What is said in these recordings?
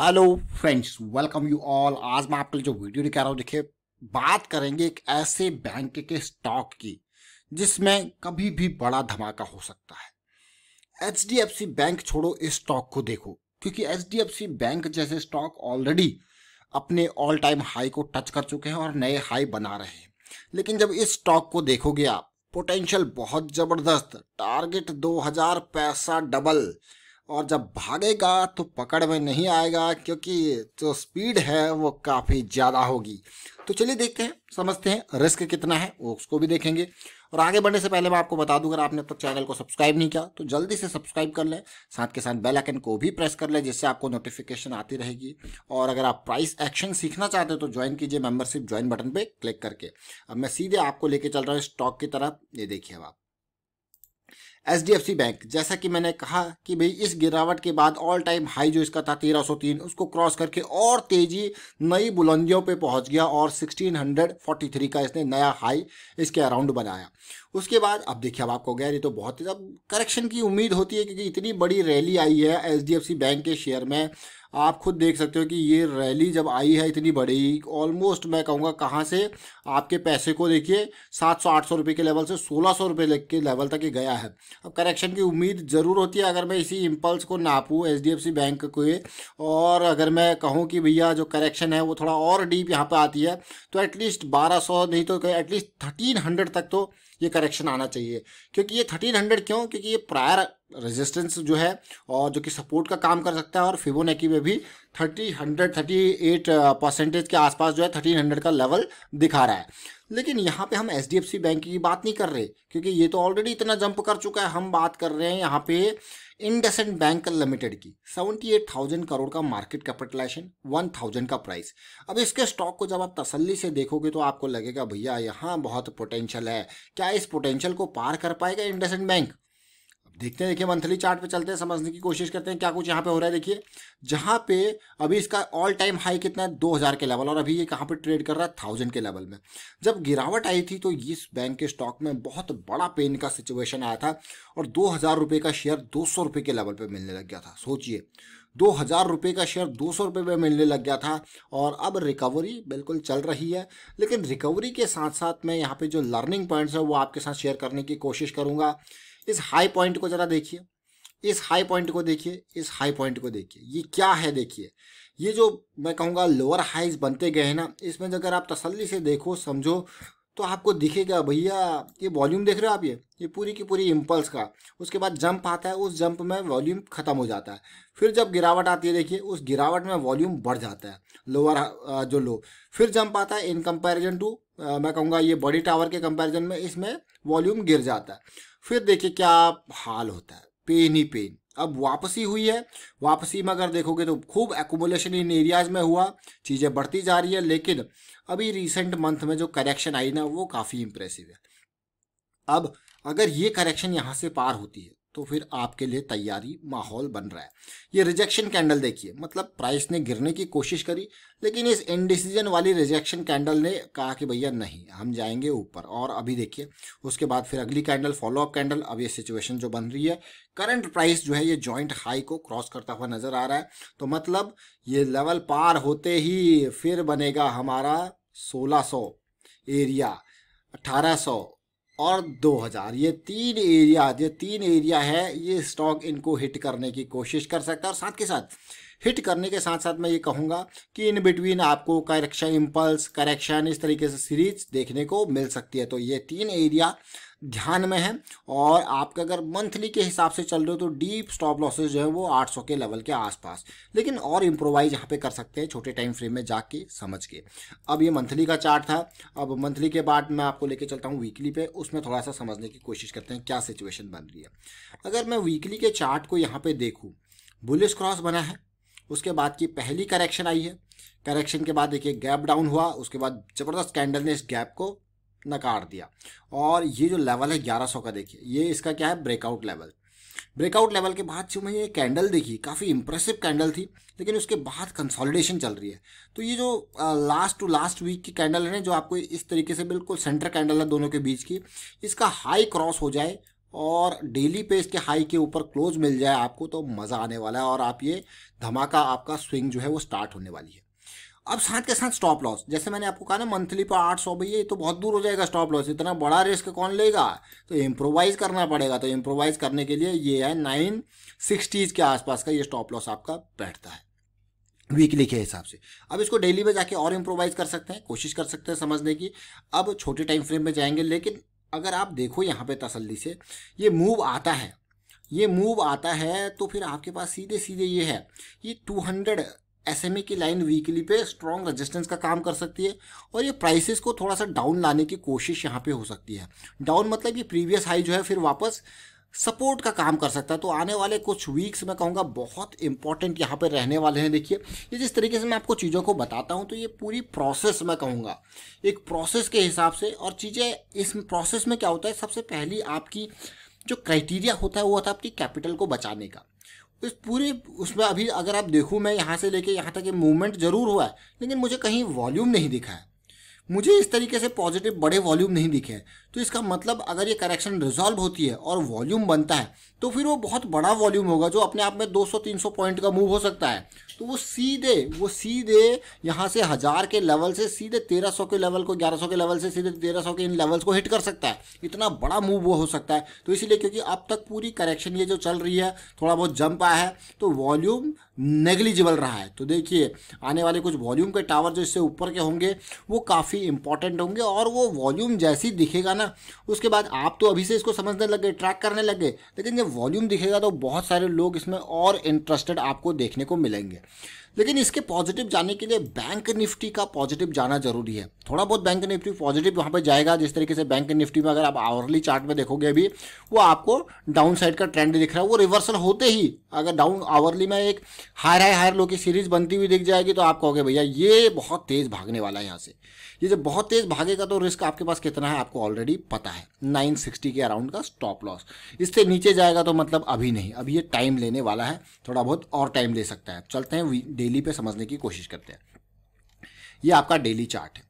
hello friends welcome you all आज मैं आपके लिए जो वीडियो दिखा रहा हूँ देखिए बात करेंगे एक ऐसे बैंक के स्टॉक की जिसमें कभी भी बड़ा धमाका हो सकता है एच बैंक छोड़ो इस स्टॉक को देखो क्योंकि एच बैंक जैसे स्टॉक ऑलरेडी अपने ऑल टाइम हाई को टच कर चुके हैं और नए हाई बना रहे हैं लेकिन जब इस स्टॉक को देखोगे आप पोटेंशियल बहुत ज़बरदस्त टारगेट दो डबल और जब भागेगा तो पकड़ में नहीं आएगा क्योंकि जो स्पीड है वो काफ़ी ज़्यादा होगी तो चलिए देखते हैं समझते हैं रिस्क कितना है वो उसको भी देखेंगे और आगे बढ़ने से पहले मैं आपको बता दूं अगर आपने अब तक चैनल को सब्सक्राइब नहीं किया तो जल्दी से सब्सक्राइब कर लें साथ के साथ बेल आइकन को भी प्रेस कर लें जिससे आपको नोटिफिकेशन आती रहेगी और अगर आप प्राइस एक्शन सीखना चाहते हो तो ज्वाइन कीजिए मेंबरशिप ज्वाइन बटन पर क्लिक करके अब मैं सीधे आपको लेके चल रहा हूँ स्टॉक की तरफ ये देखिए आप एच बैंक जैसा कि मैंने कहा कि भाई इस गिरावट के बाद ऑल टाइम हाई जो इसका था 1303 उसको क्रॉस करके और तेजी नई बुलंदियों पे पहुंच गया और 1643 का इसने नया हाई इसके अराउंड बनाया उसके बाद अब देखिए अब आपको गया ये तो बहुत ही अब करेक्शन की उम्मीद होती है क्योंकि इतनी बड़ी रैली आई है एच बैंक के शेयर में आप खुद देख सकते हो कि ये रैली जब आई है इतनी बड़ी ऑलमोस्ट मैं कहूँगा कहाँ से आपके पैसे को देखिए सात सौ आठ सौ रुपये के लेवल से सोलह सौ रुपये के लेवल तक ये गया है अब करेक्शन की उम्मीद ज़रूर होती है अगर मैं इसी इम्पल्स को नापूँ एच बैंक को और अगर मैं कहूँ कि भैया जो करेक्शन है वो थोड़ा और डीप यहाँ पर आती है तो एटलीस्ट बारह नहीं तो एटलीस्ट थर्टीन तक तो ये करेक्शन आना चाहिए क्योंकि ये थर्टीन हंड्रेड क्यों क्योंकि ये प्रायर रेजिस्टेंस जो है और जो कि सपोर्ट का काम कर सकता है और फिबोनेकी में भी thirty hundred thirty eight percentage के आसपास जो है थर्टीन हंड्रेड का लेवल दिखा रहा है लेकिन यहाँ पे हम H D F C bank की बात नहीं कर रहे क्योंकि ये तो ऑलरेडी इतना जंप कर चुका है हम बात कर रहे हैं यहाँ पे इंडसेंट बैंक लिमिटेड की सेवेंटी एट थाउजेंड करोड़ का मार्केट कैपिटलाइजेशन वन थाउजेंड का प्राइस अब इसके स्टॉक को जब आप तसल्ली से देखोगे तो आपको लगेगा भैया यहाँ बहुत पोटेंशियल है क्या इस पोटेंशियल को पार कर पाएगा इंडसेंट बैंक देखते हैं देखिए मंथली चार्ट पे चलते हैं समझने की कोशिश करते हैं क्या कुछ यहाँ पे हो रहा है देखिए जहाँ पे अभी इसका ऑल टाइम हाई कितना है 2000 के लेवल और अभी ये कहाँ पे ट्रेड कर रहा है थाउजेंड के लेवल में जब गिरावट आई थी तो इस बैंक के स्टॉक में बहुत बड़ा पेन का सिचुएशन आया था और दो हज़ार का शेयर दो सौ के लेवल पर मिलने लग गया था सोचिए दो हज़ार रुपये का शेयर दो सौ रुपये में मिलने लग गया था और अब रिकवरी बिल्कुल चल रही है लेकिन रिकवरी के साथ साथ मैं यहाँ पे जो लर्निंग पॉइंट्स है वो आपके साथ शेयर करने की कोशिश करूँगा इस हाई पॉइंट को ज़रा देखिए इस हाई पॉइंट को देखिए इस हाई पॉइंट को देखिए ये क्या है देखिए ये जो मैं कहूँगा लोअर हाइज बनते गए हैं ना इसमें अगर आप तसल्ली से देखो समझो तो आपको दिखेगा भैया ये वॉल्यूम देख रहे हो आप ये ये पूरी की पूरी इम्पल्स का उसके बाद जंप आता है उस जंप में वॉल्यूम खत्म हो जाता है फिर जब गिरावट आती है देखिए उस गिरावट में वॉल्यूम बढ़ जाता है लोअर जो लो फिर जंप आता है इन कंपैरिजन टू मैं कहूँगा ये बड़ी टावर के कंपैरिजन में इसमें वॉल्यूम गिर जाता है फिर देखिए क्या हाल होता है पेन ही पेन अब वापसी हुई है वापसी में अगर देखोगे तो खूब एकोमोलेशन इन एरियाज़ में हुआ चीज़ें बढ़ती जा रही है लेकिन अभी रिसेंट मंथ में जो करेक्शन आई ना वो काफ़ी इंप्रेसिव है अब अगर ये करेक्शन यहाँ से पार होती है तो फिर आपके लिए तैयारी माहौल बन रहा है ये रिजेक्शन कैंडल देखिए मतलब प्राइस ने गिरने की कोशिश करी लेकिन इस इनडिसीजन वाली रिजेक्शन कैंडल ने कहा कि भैया नहीं हम जाएंगे ऊपर और अभी देखिए उसके बाद फिर अगली कैंडल फॉलोअप कैंडल अब ये सिचुएशन जो बन रही है करंट प्राइस जो है ये ज्वाइंट हाई को क्रॉस करता हुआ नजर आ रहा है तो मतलब ये लेवल पार होते ही फिर बनेगा हमारा सोलह सौ एरिया अठारह सौ और 2000 ये तीन एरिया ये तीन एरिया है ये स्टॉक इनको हिट करने की कोशिश कर सकता है और साथ के साथ हिट करने के साथ साथ मैं ये कहूँगा कि इन बिटवीन आपको करेक्शन इम्पल्स करेक्शन इस तरीके से सीरीज देखने को मिल सकती है तो ये तीन एरिया ध्यान में है और आपका अगर मंथली के हिसाब से चल रहे हो तो डीप स्टॉप लॉसेज जो है वो 800 के लेवल के आसपास लेकिन और इम्प्रोवाइज यहाँ पे कर सकते हैं छोटे टाइम फ्रेम में जाके समझ के अब ये मंथली का चार्ट था अब मंथली के बाद मैं आपको लेके चलता हूँ वीकली पे उसमें थोड़ा सा समझने की कोशिश करते हैं क्या सिचुएशन बन रही है अगर मैं वीकली के चार्ट को यहाँ पे देखूँ बुलिस क्रॉस बना है उसके बाद की पहली करेक्शन आई है करेक्शन के बाद देखिए गैप डाउन हुआ उसके बाद ज़बरदस्त कैंडल ने इस गैप को नकार दिया और ये जो लेवल है 1100 का देखिए ये इसका क्या है ब्रेकआउट लेवल ब्रेकआउट लेवल के बाद जो मैं ये कैंडल देखी काफ़ी इंप्रेसिव कैंडल थी लेकिन उसके बाद कंसोलिडेशन चल रही है तो ये जो लास्ट टू लास्ट वीक की कैंडल है जो आपको इस तरीके से बिल्कुल सेंटर कैंडल है दोनों के बीच की इसका हाई क्रॉस हो जाए और डेली पे इसके हाई के ऊपर क्लोज मिल जाए आपको तो मज़ा आने वाला है और आप ये धमाका आपका स्विंग जो है वो स्टार्ट होने वाली है अब साथ के साथ स्टॉप लॉस जैसे मैंने आपको कहा ना मंथली पर आठ सौ भैया तो बहुत दूर हो जाएगा स्टॉप लॉस इतना बड़ा रिस्क कौन लेगा तो इम्प्रोवाइज़ करना पड़ेगा तो इम्प्रोवाइज़ करने के लिए ये है नाइन सिक्सटीज़ के आसपास का ये स्टॉप लॉस आपका बैठता है वीकली के हिसाब से अब इसको डेली में जाके और इम्प्रोवाइज़ कर सकते हैं कोशिश कर सकते हैं समझने की अब छोटे टाइम फ्रेम में जाएंगे लेकिन अगर आप देखो यहाँ पे तसल्ली से ये मूव आता है ये मूव आता है तो फिर आपके पास सीधे सीधे ये है ये हंड्रेड एस की लाइन वीकली पे स्ट्रॉन्ग रेजिस्टेंस का काम कर सकती है और ये प्राइसेस को थोड़ा सा डाउन लाने की कोशिश यहाँ पे हो सकती है डाउन मतलब ये प्रीवियस हाई जो है फिर वापस सपोर्ट का काम कर सकता है तो आने वाले कुछ वीक्स मैं कहूँगा बहुत इंपॉर्टेंट यहाँ पे रहने वाले हैं देखिए ये जिस तरीके से मैं आपको चीज़ों को बताता हूँ तो ये पूरी प्रोसेस मैं कहूँगा एक प्रोसेस के हिसाब से और चीज़ें इस प्रोसेस में क्या होता है सबसे पहली आपकी जो क्राइटेरिया होता है वो होता है आपकी कैपिटल को बचाने का तो इस पूरे उसमें अभी अगर आप देखूँ मैं यहाँ से लेके यहाँ तक ये मूवमेंट ज़रूर हुआ है लेकिन मुझे कहीं वॉल्यूम नहीं दिखा है मुझे इस तरीके से पॉजिटिव बड़े वॉल्यूम नहीं दिखे हैं तो इसका मतलब अगर ये करेक्शन रिजॉल्व होती है और वॉल्यूम बनता है तो फिर वो बहुत बड़ा वॉल्यूम होगा जो अपने आप में 200-300 पॉइंट का मूव हो सकता है तो वो सीधे वो सीधे यहाँ से हज़ार के लेवल से सीधे 1300 के लेवल को 1100 के लेवल से सीधे 1300 के इन लेवल्स को हिट कर सकता है इतना बड़ा मूव वो हो सकता है तो इसीलिए क्योंकि अब तक पूरी करेक्शन ये जो चल रही है थोड़ा बहुत जंप आया है तो वॉल्यूम नेग्लिजिबल रहा है तो देखिए आने वाले कुछ वॉल्यूम के टावर जो इससे ऊपर के होंगे वो काफ़ी इंपॉर्टेंट होंगे और वो वॉल्यूम जैसी दिखेगा ना उसके बाद आप तो अभी से इसको समझने लगे ट्रैक करने लग गए लेकिन जब वॉल्यूम दिखेगा तो बहुत सारे लोग इसमें और इंटरेस्टेड आपको देखने को मिलेंगे लेकिन इसके पॉजिटिव जाने के लिए बैंक निफ्टी का पॉजिटिव जाना जरूरी है थोड़ा बहुत बैंक निफ्टी पॉजिटिव वहाँ पर जाएगा जिस तरीके से बैंक निफ्टी में अगर आप आवरली चार्ट में देखोगे अभी वो आपको डाउन साइड का ट्रेंड दिख रहा है वो रिवर्सल होते ही अगर डाउन आवरली में एक हायर हाई हायर लो की सीरीज बनती हुई दिख जाएगी तो आप कहोगे भैया ये बहुत तेज़ भागने वाला है यहाँ से ये जब बहुत तेज़ भागेगा तो रिस्क आपके पास कितना है आपको ऑलरेडी पता है 960 के अराउंड का स्टॉप लॉस इससे नीचे जाएगा तो मतलब अभी नहीं अभी ये टाइम लेने वाला है थोड़ा बहुत और टाइम ले सकता है चलते हैं डेली पे समझने की कोशिश करते हैं ये आपका डेली चार्ट है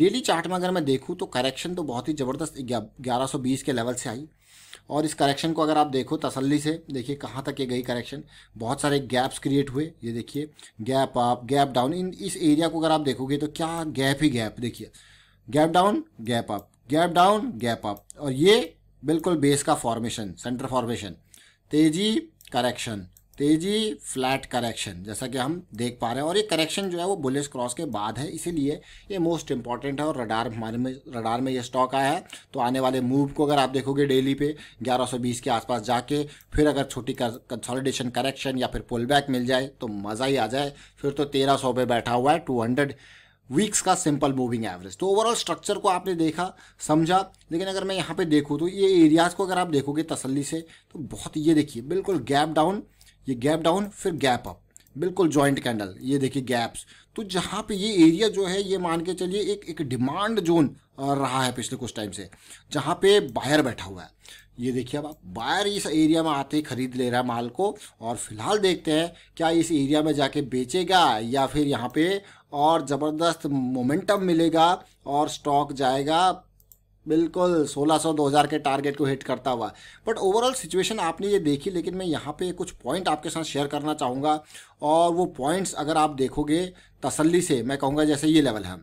डेली चार्ट में अगर मैं देखूँ तो करेक्शन तो बहुत ही ज़बरदस्त ग्यारह के लेवल से आई और इस करेक्शन को अगर आप देखो तसल्ली से देखिए कहाँ तक ये गई करेक्शन बहुत सारे गैप्स क्रिएट हुए ये देखिए गैप अप गैप डाउन इन इस एरिया को अगर आप देखोगे तो क्या गैप ही गैप देखिए gap down gap up gap down gap up और ये बिल्कुल बेस का फॉर्मेशन सेंटर फॉर्मेशन तेजी करेक्शन तेजी फ्लैट करेक्शन जैसा कि हम देख पा रहे हैं और ये करेक्शन जो है वो बुलिस क्रॉस के बाद है इसीलिए ये मोस्ट इंपॉर्टेंट है और रडार हमारे में रडार में ये स्टॉक आया है तो आने वाले मूव को अगर आप देखोगे डेली पे 1120 के आसपास जाके फिर अगर छोटी कंसोलिडेशन करेक्शन या फिर पुल बैक मिल जाए तो मज़ा ही आ जाए फिर तो तेरह सौ बैठा हुआ है टू हंड्रेड वीक्स का सिंपल मूविंग एवरेज तो ओवरऑल स्ट्रक्चर को आपने देखा समझा लेकिन अगर मैं यहाँ पे देखूँ तो ये एरियाज़ को अगर आप देखोगे तसल्ली से तो बहुत ये देखिए बिल्कुल गैप डाउन ये गैप डाउन फिर गैप अप बिल्कुल जॉइंट कैंडल ये देखिए गैप्स तो जहाँ पे ये एरिया जो है ये मान के चलिए एक एक डिमांड जोन रहा है पिछले कुछ टाइम से जहाँ पे बायर बैठा हुआ है ये देखिए अब बायर इस एरिया में आते ही खरीद ले रहा है माल को और फिलहाल देखते हैं क्या इस एरिया में जाके बेचेगा या फिर यहाँ पे और ज़बरदस्त मोमेंटम मिलेगा और स्टॉक जाएगा बिल्कुल 1600 2000 के टारगेट को हिट करता हुआ बट ओवरऑल सिचुएशन आपने ये देखी लेकिन मैं यहाँ पे कुछ पॉइंट आपके साथ शेयर करना चाहूँगा और वो पॉइंट्स अगर आप देखोगे तसल्ली से मैं कहूँगा जैसे ये लेवल है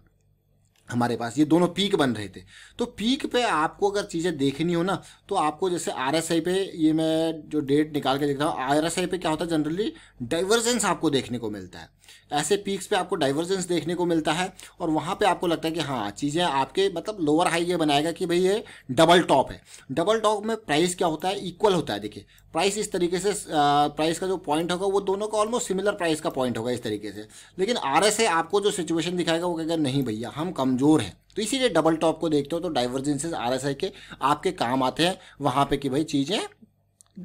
हमारे पास ये दोनों पीक बन रहे थे तो पीक पे आपको अगर चीज़ें देखनी हो ना तो आपको जैसे आर एस आई पे ये मैं जो डेट निकाल के देख रहा हूँ आई पे क्या होता है जनरली डाइवर्जेंस आपको देखने को मिलता है ऐसे पीक्स पे आपको डाइवर्जेंस देखने को मिलता है और वहाँ पे आपको लगता है कि हाँ चीज़ें आपके मतलब लोअर हाई ये बनाएगा कि भाई ये डबल टॉप है डबल टॉप में प्राइस क्या होता है इक्वल होता है देखिए प्राइस इस तरीके से प्राइस का जो पॉइंट होगा वो दोनों का ऑलमोस्ट सिमिलर प्राइस का पॉइंट होगा इस तरीके से लेकिन आर एस आपको जो सिचुएशन दिखाएगा वो कहेगा नहीं भैया हम कम कमज़ोर है तो इसीलिए डबल टॉप को देखते हो तो डाइवर्जेंसेज आर के आपके काम आते हैं वहाँ पे कि भाई चीज़ें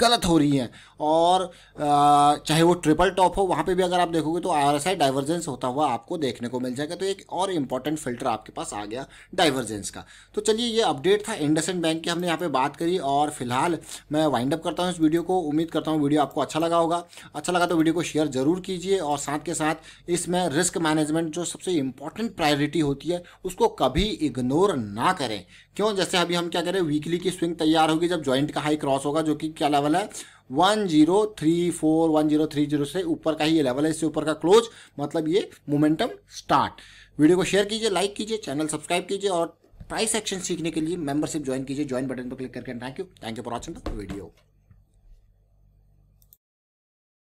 गलत हो रही हैं और चाहे वो ट्रिपल टॉप हो वहाँ पे भी अगर आप देखोगे तो आर एस आई डाइवर्जेंस होता हुआ आपको देखने को मिल जाएगा तो एक और इम्पॉर्टेंट फिल्टर आपके पास आ गया डाइवर्जेंस का तो चलिए ये अपडेट था इंडसेंड बैंक की हमने यहाँ पे बात करी और फिलहाल मैं वाइंड अप करता हूँ इस वीडियो को उम्मीद करता हूँ वीडियो आपको अच्छा लगा होगा अच्छा लगा तो वीडियो को शेयर जरूर कीजिए और साथ के साथ इसमें रिस्क मैनेजमेंट जो सबसे इम्पॉर्टेंट प्रायोरिटी होती है उसको कभी इग्नोर ना करें क्यों जैसे अभी हम क्या करें वीकली की स्विंग तैयार होगी जब ज्वाइंट का हाई क्रॉस होगा जो कि क्या लेवल है one zero three four one zero three zero से ऊपर का ही ये लेवल है इससे ऊपर का क्लोज मतलब ये मोमेंटम स्टार्ट वीडियो को शेयर कीजिए लाइक कीजिए चैनल सब्सक्राइब कीजिए और प्राइस एक्शन सीखने के लिए मेंबरशिप ज्वाइन कीजिए ज्वाइन बटन पर क्लिक करके thank you thank you for watching the video